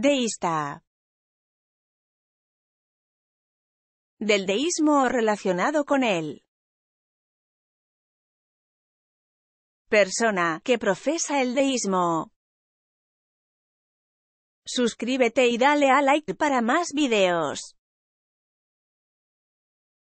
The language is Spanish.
Deísta. Del deísmo o relacionado con él. Persona que profesa el deísmo. Suscríbete y dale a like para más videos.